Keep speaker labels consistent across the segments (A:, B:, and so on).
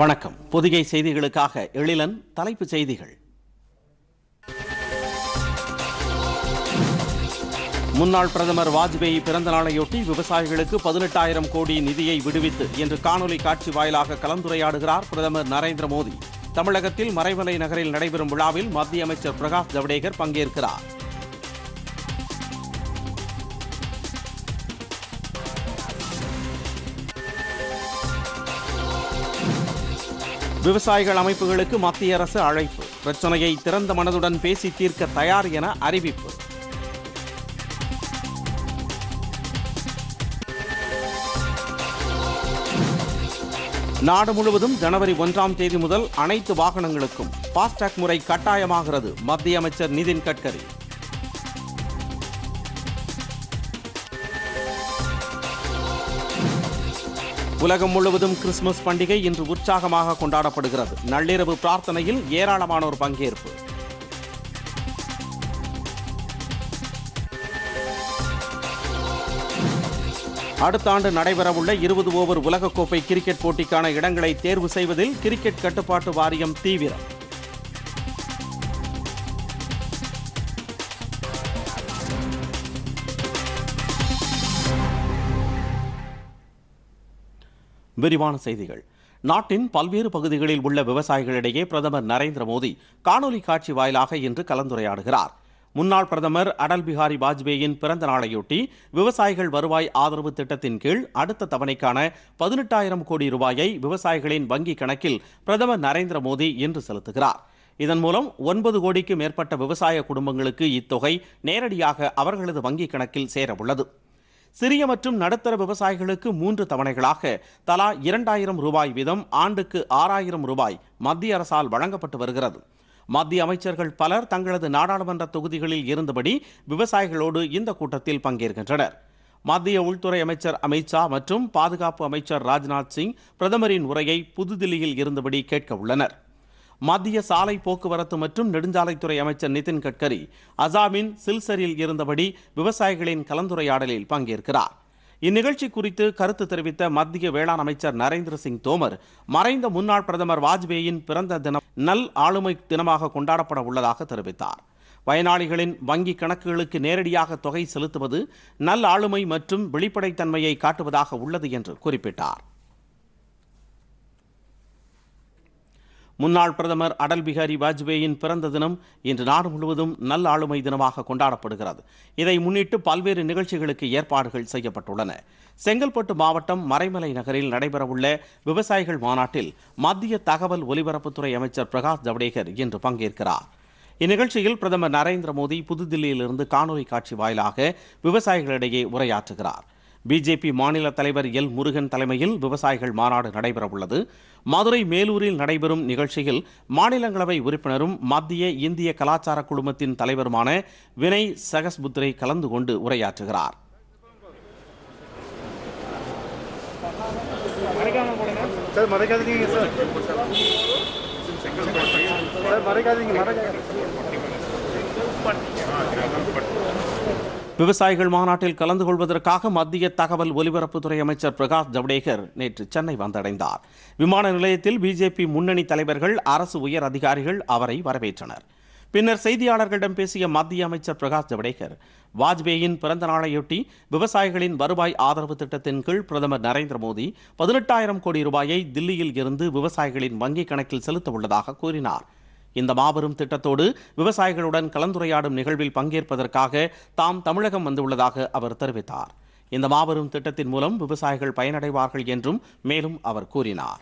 A: வணக்கம் பொதிகை செய்திகளுக்காக எழிலன் தலைப்புச் செய்திகள் முன்னாள் பிரதமர் வாஜ்பேயி பிறந்த நாளையொட்டி விவசாயிகளுக்கு பதினெட்டாயிரம் கோடி நிதியை விடுவித்து என்று காணொலி காட்சி வாயிலாக கலந்துரையாடுகிறார் பிரதமர் நரேந்திர மோடி தமிழகத்தில் மறைமலை நகரில் நடைபெறும் விழாவில் மத்திய அமைச்சர் பிரகாஷ் ஜவடேகர் பங்கேற்கிறார் விவசாயிகள் அமைப்புகளுக்கு மத்திய அரசு அழைப்பு பிரச்சனையை திறந்த மனதுடன் பேசி தீர்க்க தயார் என அறிவிப்பு நாடு முழுவதும் ஜனவரி ஒன்றாம் தேதி முதல் அனைத்து வாகனங்களுக்கும் ஃபாஸ்டாக் முறை கட்டாயமாகிறது மத்திய அமைச்சர் நிதின் கட்கரி உலகம் முழுவதும் கிறிஸ்துமஸ் பண்டிகை இன்று உற்சாகமாக கொண்டாடப்படுகிறது நள்ளிரவு பிரார்த்தனையில் ஏராளமானோர் பங்கேற்பு அடுத்த ஆண்டு நடைபெறவுள்ள இருபது ஓவர் உலகக்கோப்பை கிரிக்கெட் போட்டிக்கான இடங்களை தேர்வு செய்வதில் கிரிக்கெட் கட்டுப்பாட்டு வாரியம் தீவிரம் விரிவான செய்திகள் நாட்டின் பல்வேறு பகுதிகளில் உள்ள விவசாயிகளிடையே பிரதமர் நரேந்திர மோடி காணொலி காட்சி வாயிலாக இன்று கலந்துரையாடுகிறார் முன்னாள் பிரதமர் அடல் பிஹாரி வாஜ்பேயின் பிறந்த நாளையொட்டி விவசாயிகள் வருவாய் ஆதரவு திட்டத்தின் கீழ் அடுத்த தவணைக்கான பதினெட்டாயிரம் கோடி ரூபாயை விவசாயிகளின் வங்கிக் கணக்கில் பிரதமர் நரேந்திர மோடி இன்று செலுத்துகிறார் இதன் மூலம் ஒன்பது கோடிக்கு மேற்பட்ட விவசாய குடும்பங்களுக்கு இத்தொகை நேரடியாக அவர்களது வங்கிக் கணக்கில் சேரவுள்ளது சிறிய மற்றும் நடுத்தர விவசாயிகளுக்கு மூன்று தவணைகளாக தலா இரண்டாயிரம் ரூபாய் வீதம் ஆண்டுக்கு ஆறாயிரம் ரூபாய் மத்திய அரசால் வழங்கப்பட்டு வருகிறது மத்திய அமைச்சர்கள் பலர் தங்களது நாடாளுமன்ற தொகுதிகளில் இருந்தபடி விவசாயிகளோடு இந்த கூட்டத்தில் பங்கேற்கின்றனர் மத்திய உள்துறை அமைச்சர் அமித்ஷா மற்றும் பாதுகாப்பு அமைச்சர் ராஜ்நாத் சிங் பிரதமரின் உரையை புதுதில்லியில் இருந்தபடி கேட்க உள்ளனர் மத்திய சாலை போக்குவரத்து மற்றும் நெடுஞ்சாலைத்துறை அமைச்சர் நிதின் கட்கரி அசாமின் சில்சரில் இருந்தபடி விவசாயிகளின் கலந்துரையாடலில் பங்கேற்கிறார் இந்நிகழ்ச்சி குறித்து கருத்து தெரிவித்த மத்திய வேளாண் அமைச்சர் நரேந்திர சிங் தோமர் மறைந்த முன்னாள் பிரதமர் வாஜ்பேயின் பிறந்த தினம் நல் ஆளுமை தினமாக கொண்டாடப்பட உள்ளதாக தெரிவித்தார் பயனாளிகளின் வங்கி கணக்குகளுக்கு நேரடியாக தொகை செலுத்துவது நல் ஆளுமை மற்றும் வெளிப்படைத்தன்மையை காட்டுவதாக உள்ளது என்று குறிப்பிட்டார் முன்னாள் பிரதமர் அடல் பிகாரி வாஜ்பேயின் பிறந்த தினம் இன்று நாடு முழுவதும் நல்ல ஆளுமை தினமாக கொண்டாடப்படுகிறது இதை முன்னிட்டு பல்வேறு நிகழ்ச்சிகளுக்கு ஏற்பாடுகள் செய்யப்பட்டுள்ளன செங்கல்பட்டு மாவட்டம் மறைமலை நகரில் நடைபெறவுள்ள விவசாயிகள் மாநாட்டில் மத்திய தகவல் ஒலிபரப்புத்துறை அமைச்சர் பிரகாஷ் ஜவடேகர் இன்று பங்கேற்கிறார் இந்நிகழ்ச்சியில் பிரதமர் நரேந்திர மோடி புதுதில்லியிலிருந்து காணொலி காட்சி வாயிலாக விவசாயிகளிடையே உரையாற்றுகிறார் பிஜேபி மாநில தலைவர் எல் முருகன் தலைமையில் விவசாயிகள் மாநாடு நடைபெறவுள்ளது மதுரை மேலூரில் நடைபெறும் நிகழ்ச்சியில் மாநிலங்களவை உறுப்பினரும் மத்திய இந்திய கலாச்சார குழுமத்தின் தலைவருமான வினய் சகஸ்புத்திரை கலந்து கொண்டு உரையாற்றுகிறார் மறைக்காதீங்க விவசாயிகள் மாநாட்டில் கலந்து கொள்வதற்காக மத்திய தகவல் ஒலிபரப்புத்துறை அமைச்சர் பிரகாஷ் ஜவடேகர் நேற்று சென்னை வந்தடைந்தார் விமான நிலையத்தில் பிஜேபி முன்னணி தலைவர்கள் அரசு உயர் அதிகாரிகள் அவரை வரவேற்றனர் பின்னர் செய்தியாளர்களிடம் பேசிய மத்திய அமைச்சர் பிரகாஷ் ஜவடேகர் வாஜ்பேயின் பிறந்த நாளையொட்டி விவசாயிகளின் வருவாய் ஆதரவு திட்டத்தின் கீழ் பிரதமர் நரேந்திர மோடி பதினெட்டாயிரம் கோடி ரூபாயை தில்லியில் இருந்து விவசாயிகளின் வங்கிக் கணக்கில் செலுத்த உள்ளதாக கூறினார் இந்த மாபெரும் திட்டத்தோடு விவசாயிகளுடன் கலந்துரையாடும் நிகழ்வில் பங்கேற்பதற்காக தாம் தமிழகம் வந்துள்ளதாக அவர் தெரிவித்தார் இந்த மாபெரும் திட்டத்தின் மூலம் விவசாயிகள் பயனடைவார்கள் என்றும் மேலும் அவர் கூறினார்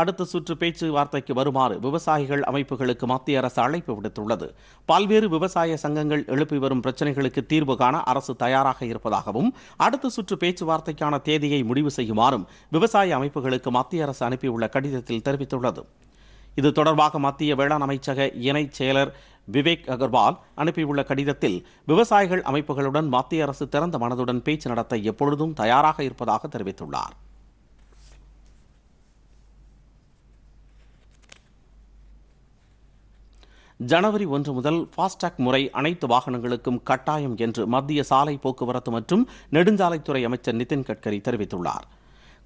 A: அடுத்த சுற்று பேச்சுவார்த்தைக்கு வருமாறு விவசாயிகள் அமைப்புகளுக்கு மத்திய அரசு அழைப்பு விடுத்துள்ளது பல்வேறு விவசாய சங்கங்கள் எழுப்பி வரும் பிரச்சினைகளுக்கு தீர்வு காண அரசு தயாராக இருப்பதாகவும் அடுத்த சுற்று பேச்சுவார்த்தைக்கான தேதியை முடிவு செய்யுமாறும் விவசாய அமைப்புகளுக்கு மத்திய அரசு அனுப்பியுள்ள கடிதத்தில் தெரிவித்துள்ளது இது தொடர்பாக மத்திய வேளாண் அமைச்சக இணைச் செயலர் விவேக் அகர்வால் அனுப்பியுள்ள கடிதத்தில் விவசாயிகள் அமைப்புகளுடன் மத்திய அரசு திறந்த மனதுடன் பேச்சு நடத்த எப்பொழுதும் தயாராக இருப்பதாக தெரிவித்துள்ளார் ஜனவரி ஒன்று முதல் ஃபாஸ்டாக் முறை அனைத்து வாகனங்களுக்கும் கட்டாயம் என்று மத்திய சாலை போக்குவரத்து மற்றும் நெடுஞ்சாலைத்துறை அமைச்சர் நிதின் கட்கரி தெரிவித்துள்ளார்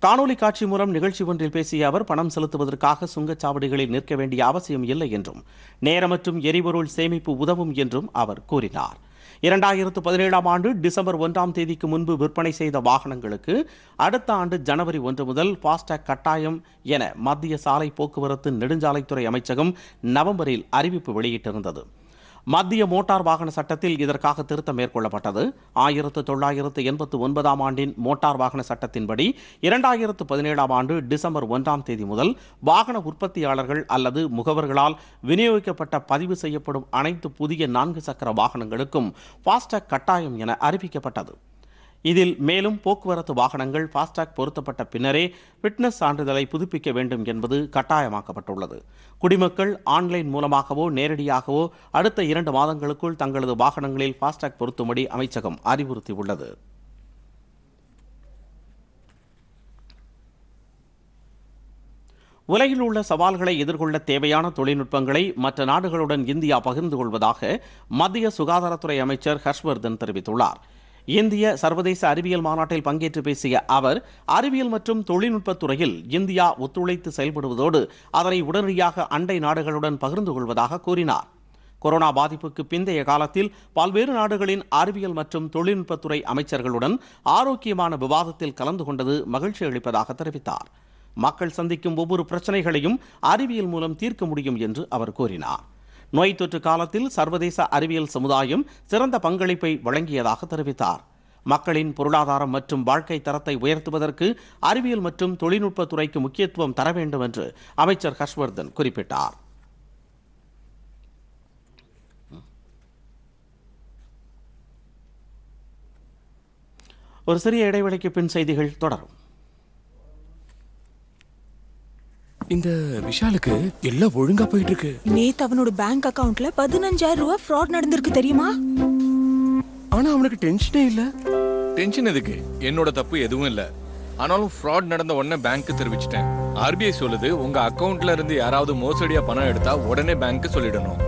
A: காணொலி காட்சி மூலம் நிகழ்ச்சி ஒன்றில் பேசிய அவர் பணம் செலுத்துவதற்காக சுங்கச்சாவடிகளில் நிற்க வேண்டிய அவசியம் இல்லை என்றும் நேரம் மற்றும் எரிபொருள் சேமிப்பு உதவும் என்றும் அவர் கூறினார் இரண்டாயிரத்து பதினேழாம் ஆண்டு டிசம்பர் ஒன்றாம் தேதிக்கு முன்பு விற்பனை செய்த வாகனங்களுக்கு அடுத்த ஆண்டு ஜனவரி ஒன்று முதல் ஃபாஸ்டேக் கட்டாயம் என மத்திய சாலை போக்குவரத்து நெடுஞ்சாலைத்துறை அமைச்சகம் நவம்பரில் அறிவிப்பு வெளியிட்டிருந்தது மத்திய மோட்டார் வாகன சட்டத்தில் இதற்காக திருத்தம் மேற்கொள்ளப்பட்டது ஆயிரத்து தொள்ளாயிரத்து எண்பத்து ஒன்பதாம் ஆண்டின் மோட்டார் வாகன சட்டத்தின்படி இரண்டாயிரத்து பதினேழாம் ஆண்டு டிசம்பர் ஒன்றாம் தேதி முதல் வாகன உற்பத்தியாளர்கள் அல்லது முகவர்களால் விநியோகிக்கப்பட்ட பதிவு செய்யப்படும் அனைத்து புதிய நான்கு சக்கர வாகனங்களுக்கும் ஃபாஸ்டேக் கட்டாயம் என அறிவிக்கப்பட்டது இதில் மேலும் போக்குவரத்து வாகனங்கள் ஃபாஸ்டாக் பொருத்தப்பட்ட பின்னரே ஃபிட்னஸ் சான்றிதழை புதுப்பிக்க வேண்டும் என்பது கட்டாயமாக்கப்பட்டுள்ளது குடிமக்கள் ஆன்லைன் மூலமாகவோ நேரடியாகவோ அடுத்த இரண்டு மாதங்களுக்குள் தங்களது வாகனங்களில் ஃபாஸ்டாக் பொருத்தும்படி அமைச்சகம் அறிவுறுத்தியுள்ளது உலகில் உள்ள சவால்களை எதிர்கொள்ள தேவையான தொழில்நுட்பங்களை மற்ற நாடுகளுடன் இந்தியா பகிர்ந்து கொள்வதாக மத்திய சுகாதாரத்துறை அமைச்சர் ஹர்ஷ்வர்தன் தெரிவித்துள்ளார் இந்திய சர்வதேச அறிவியல் மாநாட்டில் பங்கேற்று பேசிய அவர் அறிவியல் மற்றும் தொழில்நுட்பத்துறையில் துறையில் இந்தியா ஒத்துழைத்து செயல்படுவதோடு அதனை உடனடியாக அண்டை நாடுகளுடன் பகிர்ந்து கொள்வதாக கூறினார் கொரோனா பாதிப்புக்கு பிந்தைய காலத்தில் பல்வேறு நாடுகளின் அறிவியல் மற்றும் தொழில்நுட்பத்துறை அமைச்சர்களுடன் ஆரோக்கியமான விவாதத்தில் கலந்து கொண்டது மகிழ்ச்சி அளிப்பதாக தெரிவித்தார் மக்கள் சந்திக்கும் ஒவ்வொரு பிரச்சனைகளையும் அறிவியல் மூலம் தீர்க்க முடியும் என்று அவர் கூறினார் நோய் தொற்று காலத்தில் சர்வதேச அறிவியல் சமுதாயம் சிறந்த பங்களிப்பை வழங்கியதாக தெரிவித்தார் மக்களின் பொருளாதாரம் மற்றும் வாழ்க்கை தரத்தை உயர்த்துவதற்கு அறிவியல் மற்றும் தொழில்நுட்ப துறைக்கு முக்கியத்துவம் தர வேண்டும் என்று அமைச்சர் ஹர்ஷ்வர்தன் குறிப்பிட்டார் ஒரு சிறிய இடைவெளிக்கு பின் செய்திகள் தொடரும் இந்த விஷாலுக்கு எல்லாம் ஒழுங்கா போயிட்டு இருக்கு
B: நேத்து அவனோட பேங்க் அக்கவுண்ட்ல பதினஞ்சாயிரம் ரூபாய் ஃப்ராட் நடந்திருக்கு தெரியுமா
A: ஆனா அவனுக்கு டென்ஷனே இல்ல டென்ஷன் எதுக்கு என்னோட தப்பு எதுவும் இல்ல ஆனாலும் ஃப்ராட் நடந்த உடனே பேங்க்கு தெரிவிச்சிட்டேன் ஆர்பிஐ சொல்லுது உங்க அக்கவுண்ட்ல இருந்து யாராவது மோசடியா பணம் எடுத்தா உடனே பேங்க்கு சொல்லிடணும்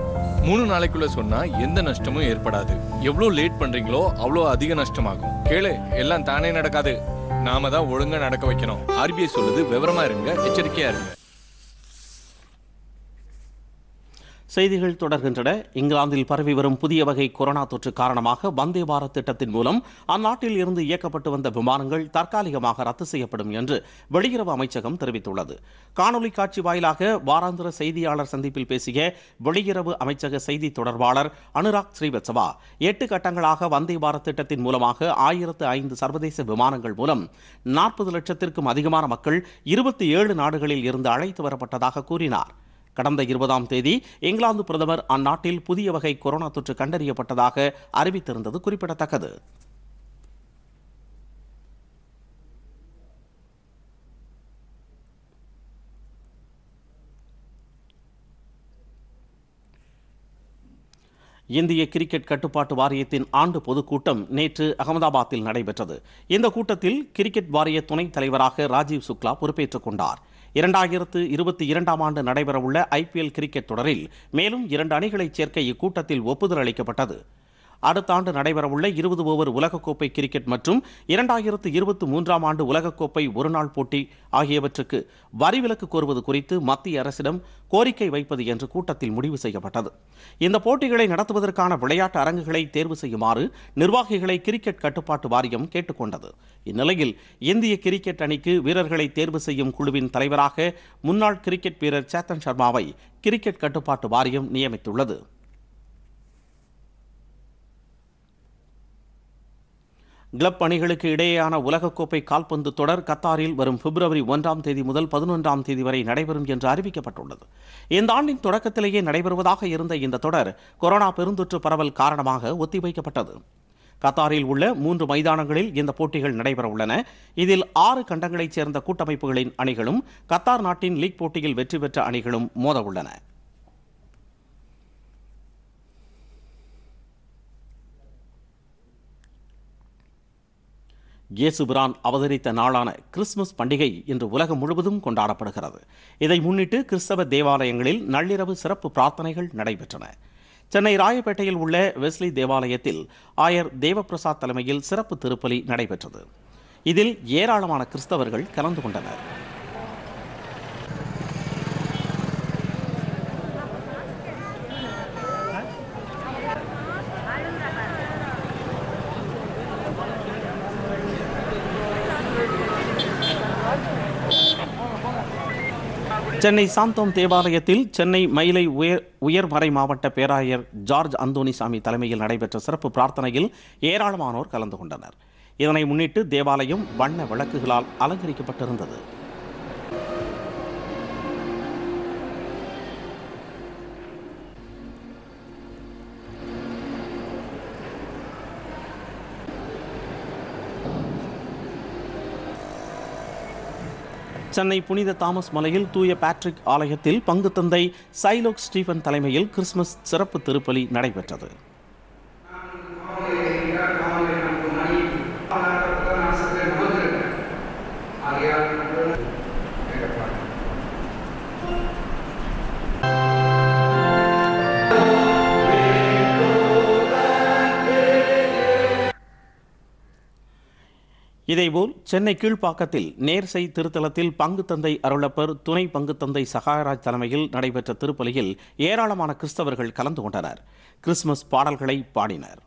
A: மூணு நாளைக்குள்ள சொன்னா எந்த நஷ்டமும் ஏற்படாது எவ்வளோ லேட் பண்றீங்களோ அவ்வளோ அதிக நஷ்டமாகும் கேளு எல்லாம் தானே நடக்காது நாம தான் ஒழுங்கா நடக்க வைக்கணும் ஆர்பிஐ சொல்லுது விவரமா இருங்க எச்சரிக்கையா இருங்க செய்திகள் தொடர்கின்றன இங்கிலாந்தில் பரவி வரும் புதிய வகை கொரோனா தொற்று காரணமாக வந்தே பாரத் திட்டத்தின் மூலம் அந்நாட்டில் இருந்து இயக்கப்பட்டு வந்த விமானங்கள் தற்காலிகமாக ரத்து செய்யப்படும் என்று வெளியுறவு அமைச்சகம் தெரிவித்துள்ளது காணொலி காட்சி வாயிலாக வாராந்திர செய்தியாளர் சந்திப்பில் பேசிய வெளியுறவு அமைச்சக செய்தி தொடர்பாளர் அனுராக் ஸ்ரீவத்சவா எட்டு கட்டங்களாக வந்தே பாரத் திட்டத்தின் மூலமாக ஆயிரத்து ஐந்து சர்வதேச விமானங்கள் மூலம் நாற்பது லட்சத்திற்கும் அதிகமான மக்கள் இருபத்தி ஏழு நாடுகளில் இருந்து அழைத்து வரப்பட்டதாக கூறினார் கடந்த இருபதாம் தேதி இங்கிலாந்து பிரதமர் அந்நாட்டில் புதிய வகை கொரோனா தொற்று கண்டறியப்பட்டதாக அறிவித்திருந்தது குறிப்பிடத்தக்கது இந்திய கிரிக்கெட் கட்டுப்பாட்டு வாரியத்தின் ஆண்டு பொதுக்கூட்டம் நேற்று அகமதாபாத்தில் நடைபெற்றது இந்த கூட்டத்தில் கிரிக்கெட் வாரிய துணைத் தலைவராக ராஜீவ் சுக்லா பொறுப்பேற்றுக் கொண்டார் இரண்டாயிரத்து இருபத்தி இரண்டாம் ஆண்டு நடைபெறவுள்ள ஐபிஎல் கிரிக்கெட் தொடரில் மேலும் இரண்டு அணிகளைச் சேர்க்க இக்கூட்டத்தில் ஒப்புதல் அளிக்கப்பட்டது அடுத்த ஆண்டு நடைபெறவுள்ள இருபது ஓவர் உலகக்கோப்பை கிரிக்கெட் மற்றும் இரண்டாயிரத்து இருபத்தி மூன்றாம் ஆண்டு உலகக்கோப்பை ஒருநாள் போட்டி ஆகியவற்றுக்கு வரி விலக்கு கோருவது குறித்து மத்திய அரசிடம் கோரிக்கை வைப்பது என்று கூட்டத்தில் முடிவு செய்யப்பட்டது இந்த போட்டிகளை நடத்துவதற்கான விளையாட்டு அரங்குகளை தேர்வு செய்யுமாறு நிர்வாகிகளை கிரிக்கெட் கட்டுப்பாட்டு வாரியம் கேட்டுக்கொண்டது இந்நிலையில் இந்திய கிரிக்கெட் அணிக்கு வீரர்களை தேர்வு செய்யும் குழுவின் தலைவராக முன்னாள் கிரிக்கெட் வீரர் சேத்தன் சர்மாவை கிரிக்கெட் கட்டுப்பாட்டு வாரியம் நியமித்துள்ளது கிளப் அணிகளுக்கு இடையேயான உலகக்கோப்பை கால்பந்து தொடர் கத்தாரில் வரும் பிப்ரவரி ஒன்றாம் தேதி முதல் பதினொன்றாம் தேதி வரை நடைபெறும் என்று அறிவிக்கப்பட்டுள்ளது இந்த ஆண்டின் தொடக்கத்திலேயே நடைபெறுவதாக இருந்த இந்த தொடர் கொரோனா பெருந்தொற்று பரவல் காரணமாக ஒத்திவைக்கப்பட்டது கத்தாரில் உள்ள மூன்று மைதானங்களில் இந்த போட்டிகள் நடைபெற உள்ளன இதில் ஆறு கண்டங்களைச் சேர்ந்த கூட்டமைப்புகளின் அணிகளும் கத்தார் நாட்டின் லீக் போட்டியில் வெற்றி பெற்ற அணிகளும் மோதவுள்ளன இயேசுபிரான் அவதரித்த நாளான கிறிஸ்துமஸ் பண்டிகை இன்று உலகம் முழுவதும் கொண்டாடப்படுகிறது இதை முன்னிட்டு கிறிஸ்தவ தேவாலயங்களில் நள்ளிரவு சிறப்பு பிரார்த்தனைகள் நடைபெற்றன சென்னை ராயப்பேட்டையில் உள்ள வெஸ்லி தேவாலயத்தில் ஆயர் தேவபிரசாத் தலைமையில் சிறப்பு திருப்பலி நடைபெற்றது இதில் ஏராளமான கிறிஸ்தவர்கள் கலந்து கொண்டனர் சென்னை சாந்தோம் தேவாலயத்தில் சென்னை மயிலை உயர் உயர்மறை மாவட்ட பேராயர் ஜார்ஜ் அந்தோனிசாமி தலைமையில் நடைபெற்ற சிறப்பு பிரார்த்தனையில் ஏராளமானோர் கலந்து கொண்டனர் இதனை முன்னிட்டு தேவாலயம் வண்ண விளக்குகளால் அலங்கரிக்கப்பட்டிருந்தது சென்னை புனித தாமஸ் மலையில் தூய பேட்ரிக் ஆலயத்தில் பங்கு தந்தை சைலோக் ஸ்டீபன் தலைமையில் கிறிஸ்துமஸ் சிறப்பு திருப்பலி நடைபெற்றது இதேபோல் சென்னை கீழ்ப்பாக்கத்தில் நேர்சை திருத்தலத்தில் பங்கு தந்தை அருளப்பர் துணை பங்கு தந்தை சகாயராஜ் தலைமையில் நடைபெற்ற திருப்பலியில் ஏராளமான கிறிஸ்தவர்கள் கலந்து கொண்டனர் கிறிஸ்துமஸ் பாடல்களை பாடினர்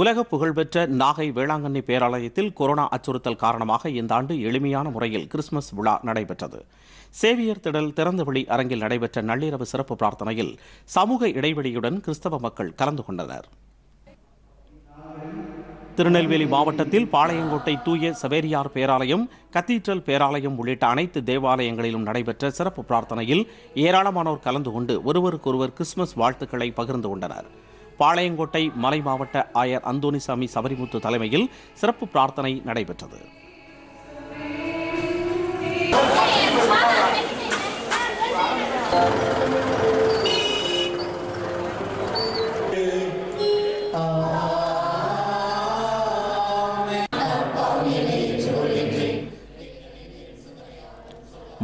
A: உலக புகழ்பெற்ற நாகை வேளாங்கண்ணி பேராலயத்தில் கொரோனா அச்சுறுத்தல் காரணமாக இந்த ஆண்டு எளிமையான முறையில் கிறிஸ்துமஸ் விழா நடைபெற்றது சேவியர் திடல் திறந்தவெளி அரங்கில் நடைபெற்ற நள்ளிரவு சிறப்பு பிரார்த்தனையில் சமூக இடைவெளியுடன் கிறிஸ்தவ மக்கள் கலந்து கொண்டனர் திருநெல்வேலி மாவட்டத்தில் பாளையங்கோட்டை தூய சவேரியார் பேராலயம் கத்தீட்ரல் பேராலயம் உள்ளிட்ட அனைத்து தேவாலயங்களிலும் நடைபெற்ற சிறப்பு பிரார்த்தனையில் ஏராளமானோர் கலந்து கொண்டு ஒருவருக்கொருவர் கிறிஸ்துமஸ் வாழ்த்துக்களை பகிர்ந்து கொண்டனர் பாளையங்கோட்டை மலை மாவட்ட ஆயர் அந்தோனிசாமி சபரிமுத்து தலைமையில் சிறப்பு பிரார்த்தனை நடைபெற்றது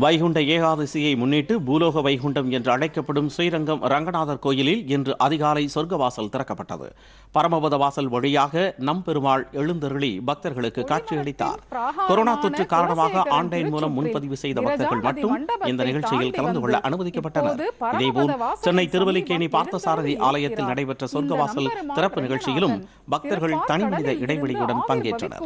A: வைகுண்ட ஏகாதசியை முன்னிட்டு பூலோக வைகுண்டம் என்று அழைக்கப்படும் ஸ்ரீரங்கம் ரங்கநாதர் கோயிலில் இன்று அதிகாலை சொர்க்கவாசல் திறக்கப்பட்டது பரமபத வாசல் வழியாக நம்பெருமாள் எழுந்தருளி பக்தர்களுக்கு காட்சியளித்தார் கொரோனா தொற்று காரணமாக ஆன்லைன் மூலம் முன்பதிவு செய்த பக்தர்கள் மட்டும் இந்த நிகழ்ச்சியில் கலந்து கொள்ள அனுமதிக்கப்பட்டனர் இதேபோல் சென்னை திருவல்லிக்கேணி பார்த்தசாரதி ஆலயத்தில் நடைபெற்ற சொர்க்கவாசல் திறப்பு நிகழ்ச்சியிலும் பக்தர்கள் தனிமனித இடைவெளியுடன் பங்கேற்றனர்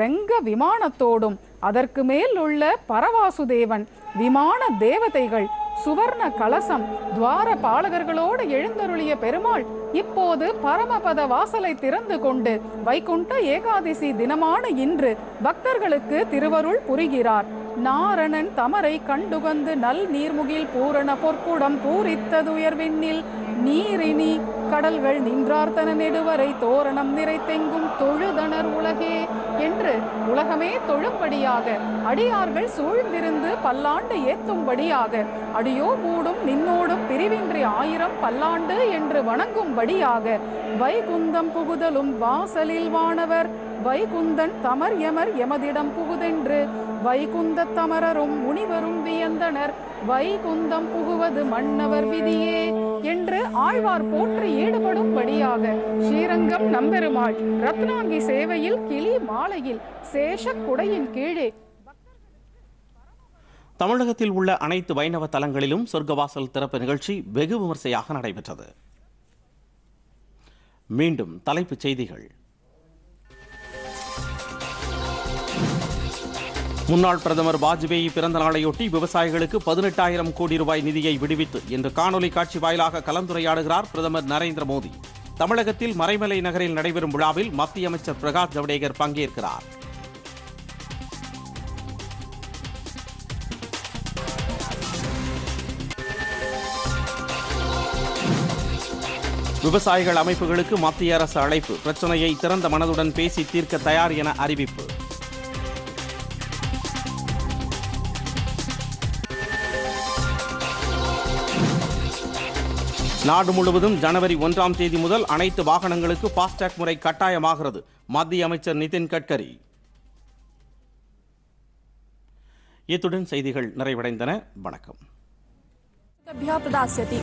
B: ரெங்க விமானத்தோடும் அதற்கு மேல் உள்ள பரவாசுதேவன் விமான தேவதைகள் சுவர்ண கலசம் துவார பாலகர்களோடு எழுந்தருளிய பெருமாள் இப்போது பரமபத வாசலை திறந்து கொண்டு வைகுண்ட ஏகாதசி தினமான இன்று பக்தர்களுக்கு திருவருள் புரிகிறார் நாரணன் தமரை கண்டுகந்து நல் நீர்முகில் பூரண பொற்குடம் பூரித்ததுயர்வின்னில் நீரினி கடல்கள் நின்றார்த்தன நெடுவரை தோரணம் நிறைத்தெங்கும் தொழுதனர் உலகே என்று உலகமே தொழும்படியாக அடியார்கள் சூழ்ந்திருந்து பல்லாண்டு ஏத்தும்படியாக அடியோ மூடும் நின்னோடும் பிரிவின்றி ஆயிரம் பல்லாண்டு என்று வணங்கும்படியாக வைகுந்தம் புகுதலும் வாசலில் வானவர் வைகுந்தன் தமர் எமர் எமதிடம் புகுதென்று வைகுந்த தமரரும் முனிவரும் வியந்தனர் வைகுந்தம் புகுவது மன்னவர் விதியே என்று ஆழ்வார் போற்றி ஈடுபடும்படியாக ஸ்ரீரங்கம் நம்பெருமாள் ரத்னாங்கி சேவையில் கிளி மாலையில் சேஷ குடையின் கீழே
A: தமிழகத்தில் உள்ள அனைத்து வைணவ தலங்களிலும் சொர்க்கவாசல் திறப்பு நிகழ்ச்சி வெகு விமர்சையாக நடைபெற்றது மீண்டும் தலைப்புச் செய்திகள் முன்னாள் பிரதமர் வாஜ்பேயி பிறந்த நாளையொட்டி விவசாயிகளுக்கு பதினெட்டாயிரம் கோடி ரூபாய் நிதியை விடுவித்து இன்று காணொலி காட்சி வாயிலாக கலந்துரையாடுகிறார் பிரதமர் நரேந்திர மோடி தமிழகத்தில் மறைமலை நகரில் நடைபெறும் விழாவில் மத்திய அமைச்சர் பிரகாஷ் ஜவடேகர் பங்கேற்கிறார் விவசாயிகள் அமைப்புகளுக்கு மத்திய அரசு அழைப்பு பிரச்சனையை திறந்த மனதுடன் பேசி தீர்க்க தயார் என அறிவிப்பு நாடு முழுவதும் ஜனவரி ஒன்றாம் தேதி முதல் அனைத்து வாகனங்களுக்கு பாஸ்டாக் முறை கட்டாயமாகிறது மத்திய அமைச்சர் நிதின் கட்கரி இத்துடன் செய்திகள் நிறைவடைந்தன வணக்கம்